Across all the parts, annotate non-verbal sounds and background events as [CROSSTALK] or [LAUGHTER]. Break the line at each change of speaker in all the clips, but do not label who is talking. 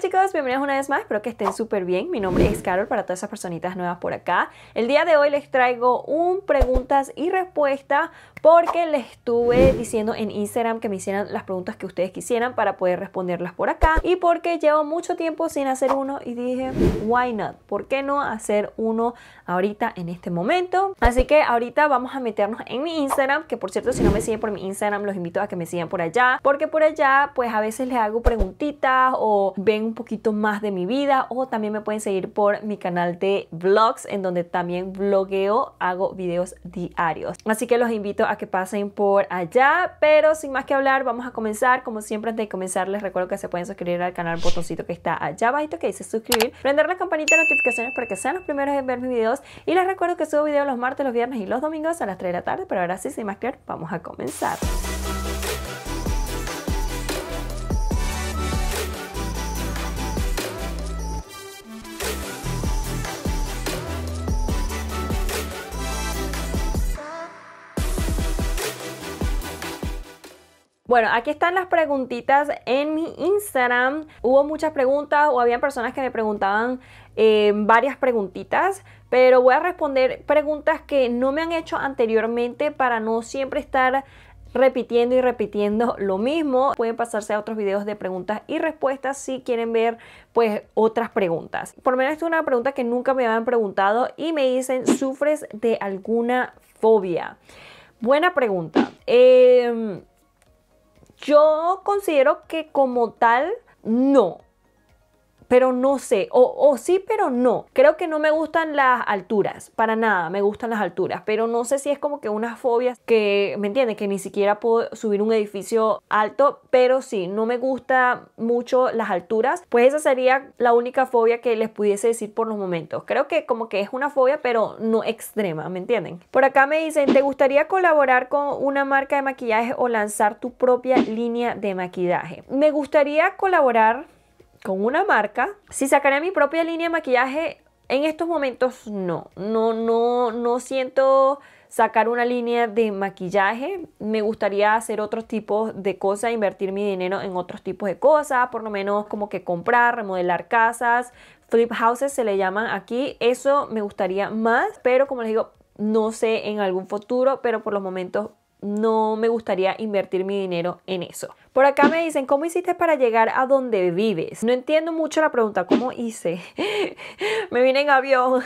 Hola chicos, bienvenidos una vez más, espero que estén súper bien. Mi nombre es Carol para todas esas personitas nuevas por acá. El día de hoy les traigo un preguntas y respuestas porque les estuve diciendo en Instagram que me hicieran las preguntas que ustedes quisieran para poder responderlas por acá y porque llevo mucho tiempo sin hacer uno y dije, why not? ¿Por qué no hacer uno ahorita en este momento? Así que ahorita vamos a meternos en mi Instagram, que por cierto, si no me siguen por mi Instagram, los invito a que me sigan por allá, porque por allá pues a veces les hago preguntitas o ven un poquito más de mi vida o también me pueden seguir por mi canal de vlogs en donde también blogueo, hago videos diarios. Así que los invito a que pasen por allá, pero sin más que hablar, vamos a comenzar. Como siempre, antes de comenzar, les recuerdo que se pueden suscribir al canal, botoncito que está allá abajito que dice suscribir, prender la campanita de notificaciones para que sean los primeros en ver mis videos. Y les recuerdo que subo videos los martes, los viernes y los domingos a las 3 de la tarde, pero ahora sí, sin más que hablar, vamos a comenzar. Bueno, aquí están las preguntitas en mi Instagram. Hubo muchas preguntas o había personas que me preguntaban eh, varias preguntitas, pero voy a responder preguntas que no me han hecho anteriormente para no siempre estar repitiendo y repitiendo [LAUGHS] lo mismo. Pueden pasarse a otros videos de preguntas y respuestas si quieren ver pues otras preguntas. Por lo menos es una pregunta que nunca me habían preguntado y me dicen, ¿sufres de alguna fobia? Buena pregunta. Eh, yo considero que como tal, no pero no sé, o, sí, pero no. Creo que no me gustan las alturas, para nada me gustan las alturas, pero no sé si es como que unas fobias que, ¿me entiendes? Que ni siquiera puedo subir un edificio alto, pero sí, no me gustan mucho las alturas, pues esa sería la única fobia que les pudiese decir por los momentos. Creo que como que es una fobia, pero no extrema, ¿me entienden? Por acá me dicen, ¿te gustaría colaborar con una marca de maquillaje o lanzar tu propia línea de maquillaje? Me gustaría colaborar con una marca. Si sacaré mi propia línea de maquillaje, en estos momentos no. No, no, no siento sacar una línea de maquillaje. Me gustaría hacer otros tipos de cosas, invertir mi dinero en otros tipos de cosas, por lo menos como que comprar, remodelar casas, flip houses se le llaman aquí. Eso me gustaría más, pero como les digo, no sé en algún futuro, pero por los momentos no me gustaría invertir mi dinero en eso. Por acá me dicen, ¿cómo hiciste para llegar a donde vives? No entiendo mucho la pregunta, ¿cómo hice? [LAUGHS] me vine en avión,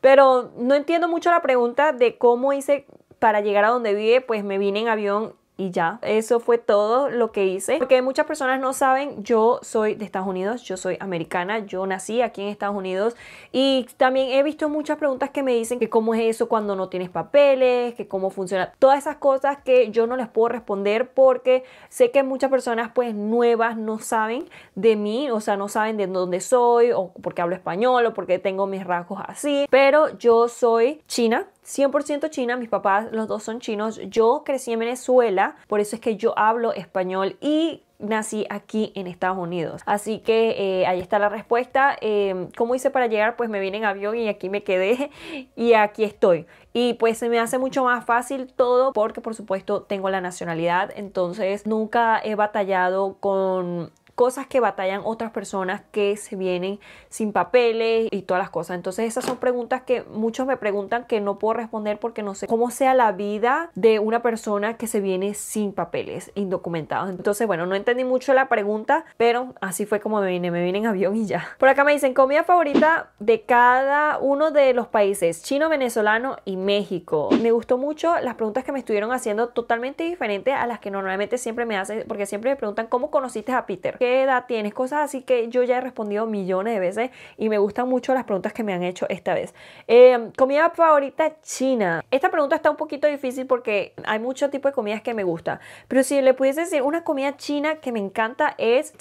pero no entiendo mucho la pregunta de cómo hice para llegar a donde vive, pues me vine en avión y ya, eso fue todo lo que hice. Porque muchas personas no saben, yo soy de Estados Unidos, yo soy americana, yo nací aquí en Estados Unidos y también he visto muchas preguntas que me dicen que cómo es eso cuando no tienes papeles, que cómo funciona, todas esas cosas que yo no les puedo responder porque sé que muchas personas pues nuevas no saben de mí, o sea, no saben de dónde soy o porque hablo español o porque tengo mis rasgos así, pero yo soy china, 100% china, mis papás los dos son chinos, yo crecí en Venezuela, por eso es que yo hablo español y nací aquí en Estados Unidos. Así que eh, ahí está la respuesta. Em, ¿Cómo hice para llegar? Pues me vine en avión y aquí me quedé [LAUGHS] y aquí estoy. Y pues se me hace mucho más fácil todo porque por supuesto tengo la nacionalidad, entonces nunca he batallado con cosas que batallan otras personas que se vienen sin papeles y todas las cosas. Entonces esas son preguntas que muchos me preguntan que no puedo responder porque no sé cómo sea la vida de una persona que se viene sin papeles, indocumentados. Entonces, bueno, no entendí mucho la pregunta, pero así fue como me vine. Me vine en avión y ya. Por acá me dicen comida favorita de cada uno de los países, chino, venezolano y México. Me gustó mucho las preguntas que me estuvieron haciendo totalmente diferentes a las que normalmente siempre me hacen, porque siempre me preguntan cómo conociste a Peter edad tienes, cosas así que yo ya he respondido millones de veces y me gustan mucho las preguntas que me han hecho esta vez. Em, comida favorita china. Esta pregunta está un poquito difícil porque hay mucho tipo de comidas que me gusta, pero si le pudiese decir una comida china que me encanta es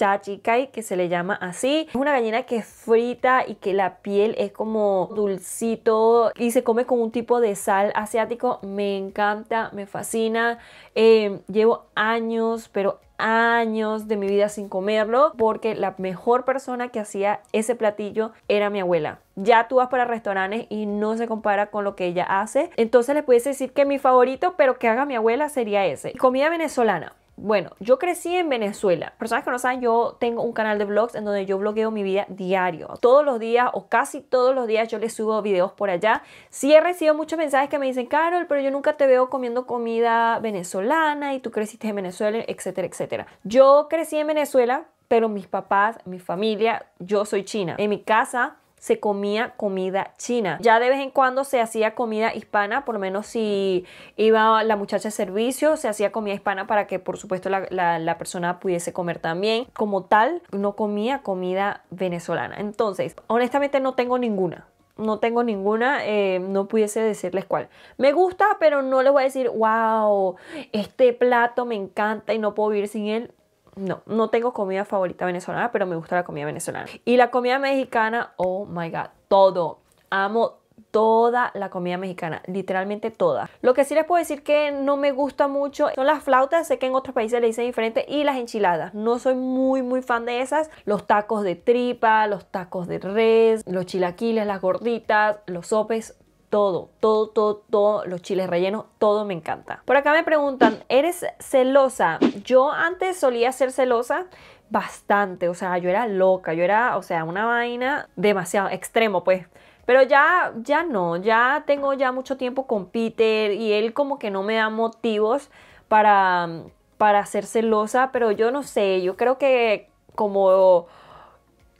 kai que se le llama así. Es una gallina que es frita y que la piel es como dulcito y se come con un tipo de sal asiático. Me encanta, me fascina. Em, llevo años, pero años de mi vida sin comerlo porque la mejor persona que hacía ese platillo era mi abuela. Ya tú vas para restaurantes y no se compara con lo que ella hace. Entonces le puedes decir que mi favorito, pero que haga mi abuela sería ese. Comida venezolana bueno, yo crecí en Venezuela. Personas que no saben, yo tengo un canal de vlogs en donde yo blogueo mi vida diario. Todos los días o casi todos los días yo les subo videos por allá. Sí he recibido muchos mensajes que me dicen, Carol, pero yo nunca te veo comiendo comida venezolana y tú creciste en Venezuela, etcétera, etcétera. Yo crecí en Venezuela, pero mis papás, mi familia, yo soy china. En mi casa se comía comida china. Ya de vez en cuando se hacía comida hispana, por lo menos si iba la muchacha de servicio, se hacía comida hispana para que por supuesto la, persona pudiese comer también. Como tal, no comía comida venezolana. Entonces, honestamente no tengo ninguna. No tengo ninguna, eh, no pudiese decirles cuál. Me gusta, pero no les voy a decir, wow, este plato me encanta y no puedo vivir sin él no, no tengo comida favorita venezolana, pero me gusta la comida venezolana. Y la comida mexicana, oh my god, todo. Amo toda la comida mexicana, literalmente toda. Lo que sí les puedo decir que no me gusta mucho son las flautas, sé que en otros países le dicen diferente, y las enchiladas. No soy muy, muy fan de esas. Los tacos de tripa, los tacos de res, los chilaquiles, las gorditas, los sopes, todo, todo, todo, todo, los chiles rellenos, todo me encanta. Por acá me preguntan, ¿eres celosa? Yo antes solía ser celosa bastante, o sea, yo era loca, yo era, o sea, una vaina demasiado extremo, pues. Pero ya, ya no, ya tengo ya mucho tiempo con Peter y él como que no me da motivos para, para ser celosa, pero yo no sé, yo creo que como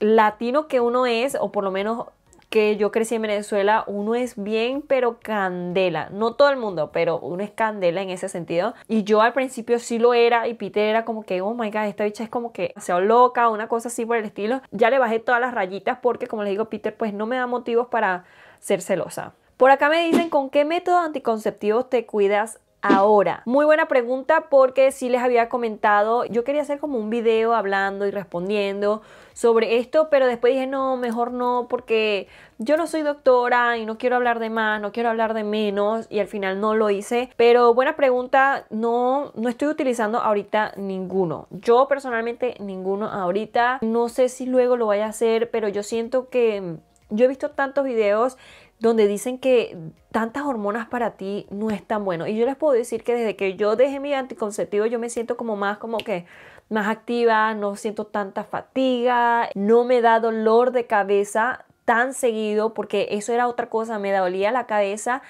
latino que uno es, o por lo menos que yo crecí en Venezuela, uno es bien, pero candela. No todo el mundo, pero uno es candela en ese sentido. Y yo al principio sí lo era y Peter era como que, oh my god, esta bicha es como que se loca, una cosa así por el estilo. Ya le bajé todas las rayitas porque, como les digo, Peter pues no me da motivos para ser celosa. Por acá me dicen con qué método anticonceptivo te cuidas ahora? Muy buena pregunta porque sí les había comentado, yo quería hacer como un video hablando y respondiendo sobre esto, pero después dije, no, mejor no, porque yo no soy doctora y no quiero hablar de más, no quiero hablar de menos y al final no lo hice. Pero buena pregunta, no, no estoy utilizando ahorita ninguno. Yo personalmente ninguno ahorita. No sé si luego lo vaya a hacer, pero yo siento que yo he visto tantos videos donde dicen que tantas hormonas para ti no es tan bueno. Y yo les puedo decir que desde que yo dejé mi anticonceptivo, yo me siento como más, como que más activa, no siento tanta fatiga, no me da dolor de cabeza tan seguido porque eso era otra cosa, me dolía la cabeza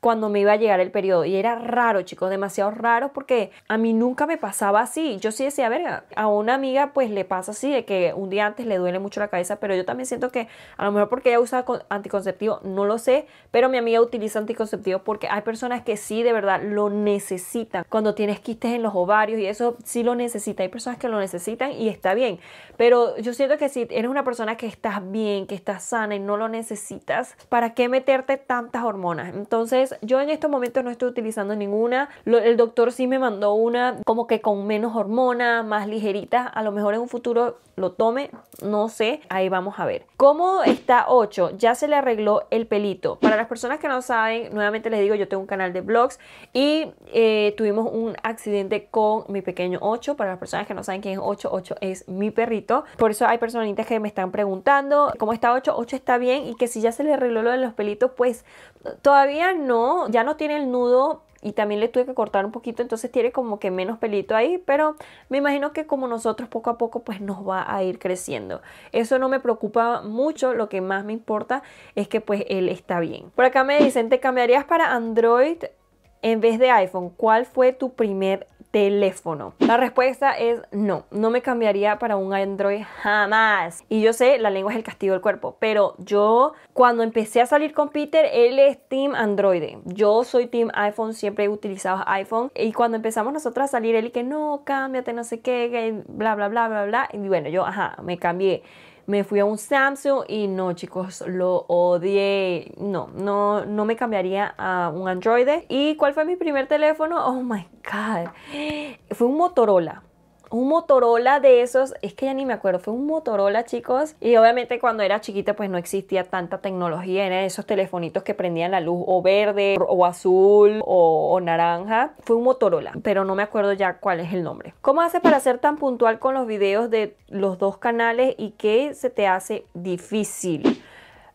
cuando me iba a llegar el periodo. Y era raro, chicos, demasiado raro porque a mí nunca me pasaba así. Yo sí decía, verga, a una amiga pues le pasa así, de que un día antes le duele mucho la cabeza, pero yo también siento que a lo mejor porque ella usa anticonceptivo, no lo sé, pero mi amiga utiliza anticonceptivo porque hay personas que sí de verdad lo necesitan. Cuando tienes quistes en los ovarios y eso sí lo necesita, hay personas que lo necesitan y está bien. Pero yo siento que si eres una persona que estás bien, que estás sana y no lo necesitas, ¿para qué meterte tantas hormonas? Entonces, yo en estos momentos no estoy utilizando ninguna. el doctor sí me mandó una como que con menos hormona, más ligerita. A lo mejor en un futuro lo tome, no sé, ahí vamos a ver. ¿Cómo está 8? Ya se le arregló el pelito. Para las personas que no saben, nuevamente les digo, yo tengo un canal de vlogs y eh, tuvimos un accidente con mi pequeño 8. Para las personas que no saben quién es 8, 8 es mi perrito. Por eso hay personitas que me están preguntando cómo está 8. 8 está bien y que si ya se le arregló lo de los pelitos, pues todavía no, ya no tiene el nudo y también le tuve que cortar un poquito, entonces tiene como que menos pelito ahí, pero me imagino que como nosotros poco a poco pues nos va a ir creciendo. Eso no me preocupa mucho, lo que más me importa es que pues él está bien. Por acá me dicen, ¿te cambiarías para Android en vez de iPhone? ¿Cuál fue tu primer teléfono? La respuesta es no, no me cambiaría para un Android jamás. Y yo sé, la lengua es el castigo del cuerpo, pero yo cuando empecé a salir con Peter, él es Team Android. Yo soy Team iPhone, siempre he utilizado iPhone. Y cuando empezamos nosotros a salir, él que no, cámbiate, no sé qué, bla, bla, bla, bla, bla. Y bueno, yo, ajá, me cambié. Me fui a un Samsung y no, chicos, lo odié. No, no, no me cambiaría a un Android. ¿Y cuál fue mi primer teléfono? Oh my God. Fue un Motorola un Motorola de esos, es que ya ni me acuerdo, fue un Motorola, chicos. Y obviamente cuando era chiquita, pues no existía tanta tecnología, en esos telefonitos que prendían la luz o verde o azul o, naranja. Fue un Motorola, pero no me acuerdo ya cuál es el nombre. ¿Cómo hace para ser tan puntual con los videos de los dos canales y qué se te hace difícil?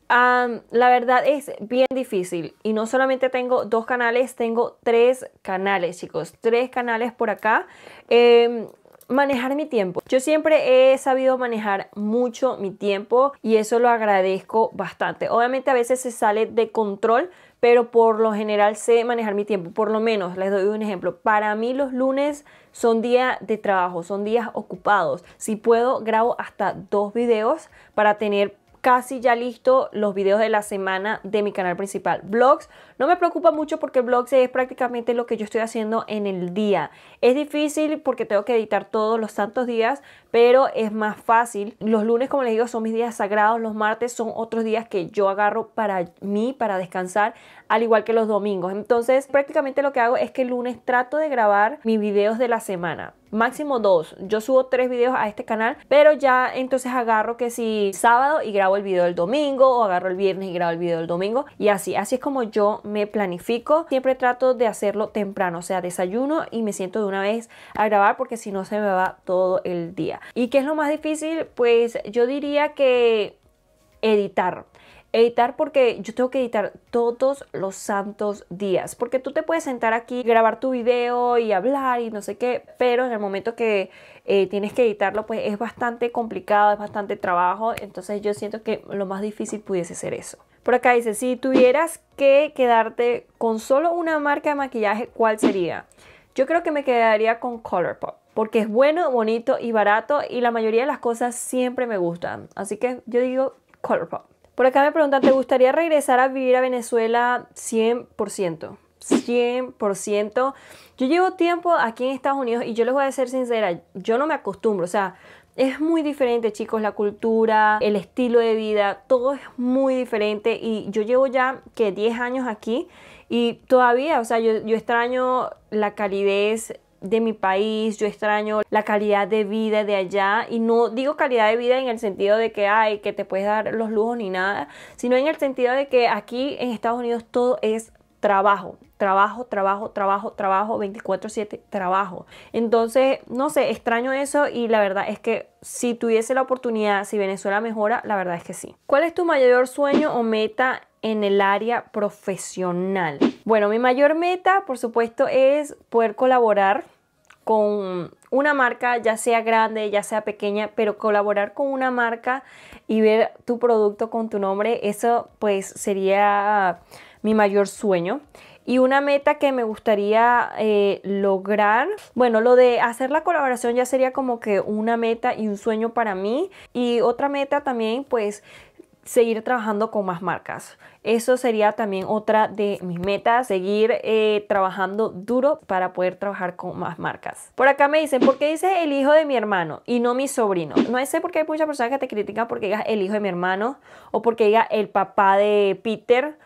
la verdad es bien difícil y no solamente tengo dos canales, tengo tres canales chicos, tres canales por acá. Eh, manejar mi tiempo. Yo siempre he sabido manejar mucho mi tiempo y eso lo agradezco bastante. Obviamente a veces se sale de control, pero por lo general sé manejar mi tiempo. Por lo menos, les doy un ejemplo. Para mí los lunes son días de trabajo, son días ocupados. Si puedo, grabo hasta dos videos para tener casi ya listo los videos de la semana de mi canal principal. Vlogs no me preocupa mucho porque vlogs es prácticamente lo que yo estoy haciendo en el día. Es difícil porque tengo que editar todos los santos días, pero es más fácil. Los lunes, como les digo, son mis días sagrados. Los martes son otros días que yo agarro para mí, para descansar, al igual que los domingos. Entonces, prácticamente lo que hago es que el lunes trato de grabar mis videos de la semana máximo dos. Yo subo tres videos a este canal, pero ya entonces agarro que si sábado y grabo el video el domingo o agarro el viernes y grabo el video el domingo y así. Así es como yo me planifico. Siempre trato de hacerlo temprano, o sea, desayuno y me siento de una vez a grabar porque si no se me va todo el día. ¿Y qué es lo más difícil? Pues yo diría que editar Editar porque yo tengo que editar todos los santos días, porque tú te puedes sentar aquí, grabar tu video y hablar y no sé qué, pero en el momento que eh, tienes que editarlo, pues es bastante complicado, es bastante trabajo, entonces yo siento que lo más difícil pudiese ser eso. Por acá dice, si tuvieras que quedarte con solo una marca de maquillaje, ¿cuál sería? Yo creo que me quedaría con Colourpop porque es bueno, bonito y barato y la mayoría de las cosas siempre me gustan. Así que yo digo Colourpop. Por acá me preguntan, ¿te gustaría regresar a vivir a Venezuela 100%? 100%. Yo llevo tiempo aquí en Estados Unidos y yo les voy a ser sincera, yo no me acostumbro, o sea, es muy diferente, chicos, la cultura, el estilo de vida, todo es muy diferente y yo llevo ya que 10 años aquí y todavía, o sea, yo, yo extraño la calidez, de mi país, yo extraño la calidad de vida de allá y no digo calidad de vida en el sentido de que hay que te puedes dar los lujos ni nada, sino en el sentido de que aquí en Estados Unidos todo es trabajo, trabajo, trabajo, trabajo, trabajo, 24/7, trabajo. Entonces, no sé, extraño eso y la verdad es que si tuviese la oportunidad, si Venezuela mejora, la verdad es que sí. ¿Cuál es tu mayor sueño o meta en el área profesional? Bueno, mi mayor meta, por supuesto, es poder colaborar con una marca, ya sea grande, ya sea pequeña, pero colaborar con una marca y ver tu producto con tu nombre, eso pues sería mi mayor sueño. Y una meta que me gustaría eh, lograr, bueno, lo de hacer la colaboración ya sería como que una meta y un sueño para mí. Y otra meta también, pues, seguir trabajando con más marcas. Eso sería también otra de mis metas, seguir eh, trabajando duro para poder trabajar con más marcas. Por acá me dicen, ¿por qué dices el hijo de mi hermano y no mi sobrino? No sé por qué hay muchas personas que te critican porque digas el hijo de mi hermano o porque diga el papá de Peter,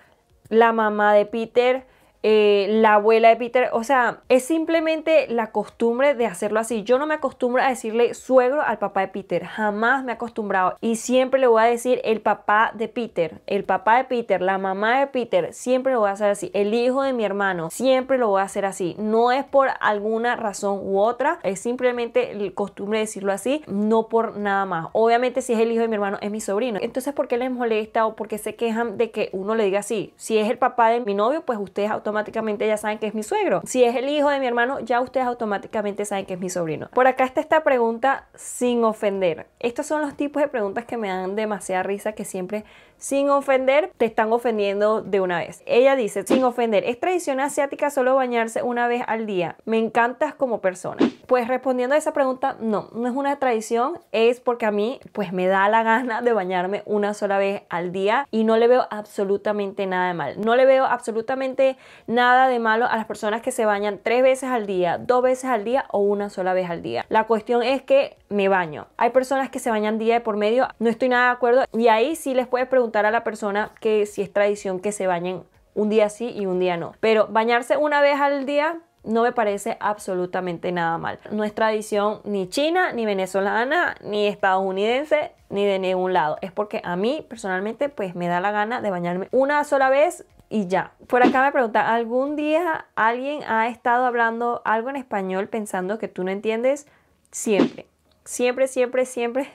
la mamá de Peter eh, la abuela de Peter, o sea, es simplemente la costumbre de hacerlo así. Yo no me acostumbro a decirle suegro al papá de Peter, jamás me he acostumbrado y siempre le voy a decir el papá de Peter, el papá de Peter, la mamá de Peter, siempre lo voy a hacer así, el hijo de mi hermano, siempre lo voy a hacer así. No es por alguna razón u otra, es simplemente el costumbre de decirlo así, no por nada más. Obviamente si es el hijo de mi hermano es mi sobrino. Entonces, ¿por qué les molesta o por qué se quejan de que uno le diga así? Si es el papá de mi novio, pues ustedes auto automáticamente ya saben que es mi suegro. Si es el hijo de mi hermano, ya ustedes automáticamente saben que es mi sobrino. Por acá está esta pregunta sin ofender. Estos son los tipos de preguntas que me dan demasiada risa que siempre sin ofender, te están ofendiendo de una vez. Ella dice, sin ofender, es tradición asiática solo bañarse una vez al día. Me encantas como persona. Pues respondiendo a esa pregunta, no, no es una tradición, es porque a mí pues me da la gana de bañarme una sola vez al día y no le veo absolutamente nada de mal. No le veo absolutamente nada de malo a las personas que se bañan tres veces al día, dos veces al día o una sola vez al día. La cuestión es que me baño. Hay personas que se bañan día de por medio, no estoy nada de acuerdo y ahí sí les puedes preguntar a la persona que si es tradición que se bañen un día sí y un día no. Pero bañarse una vez al día no me parece absolutamente nada mal. No es tradición ni china, ni venezolana, ni estadounidense, ni de ningún lado. Es porque a mí personalmente pues me da la gana de bañarme una sola vez y ya. Por acá me pregunta, ¿algún día alguien ha estado hablando algo en español pensando que tú no entiendes? Siempre. Siempre, siempre, siempre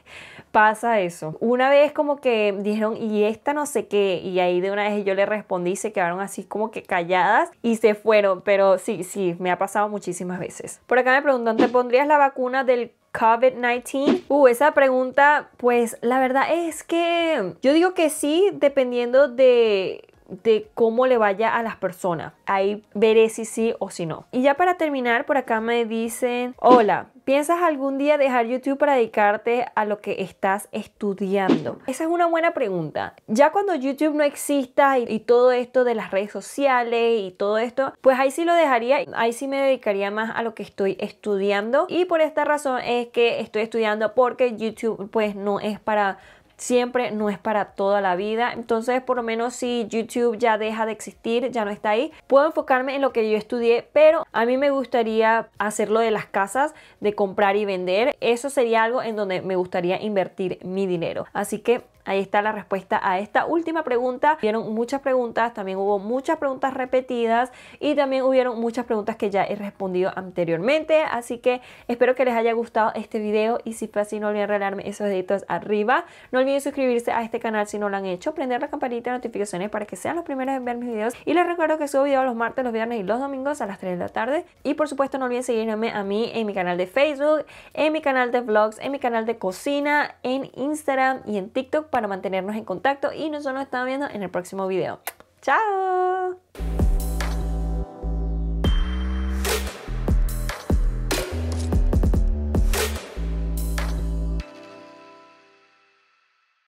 pasa eso. Una vez como que dijeron, y esta no sé qué, y ahí de una vez yo le respondí, se quedaron así como que calladas y se fueron, pero sí, sí, me ha pasado muchísimas veces. Por acá me preguntan, ¿te pondrías la vacuna del COVID-19? Uh, esa pregunta, pues la verdad es que yo digo que sí, dependiendo de de cómo le vaya a las personas. Ahí veré si sí o si no. Y ya para terminar, por acá me dicen, hola, ¿Piensas algún día dejar YouTube para dedicarte a lo que estás estudiando? Esa es una buena pregunta. Ya cuando YouTube no exista y, todo esto de las redes sociales y todo esto, pues ahí sí lo dejaría, ahí sí me dedicaría más a lo que estoy estudiando. Y por esta razón es que estoy estudiando porque YouTube pues no es para siempre no es para toda la vida. Entonces, por lo menos si YouTube ya deja de existir, ya no está ahí, puedo enfocarme en lo que yo estudié, pero a mí me gustaría hacerlo de las casas, de comprar y vender. Eso sería algo en donde me gustaría invertir mi dinero. Así que Ahí está la respuesta a esta última pregunta. Hubieron muchas preguntas, también hubo muchas preguntas repetidas y también hubieron muchas preguntas que ya he respondido anteriormente. Así que espero que les haya gustado este video y si fue así no olviden regalarme esos deditos arriba. No olviden suscribirse a este canal si no lo han hecho, prender la campanita de notificaciones para que sean los primeros en ver mis videos. Y les recuerdo que subo videos los martes, los viernes y los domingos a las 3 de la tarde. Y por supuesto no olviden seguirme a mí en mi canal de Facebook, en mi canal de vlogs, en mi canal de cocina, en Instagram y en TikTok para mantenernos en contacto y nosotros nos estamos viendo en el próximo video. ¡Chao!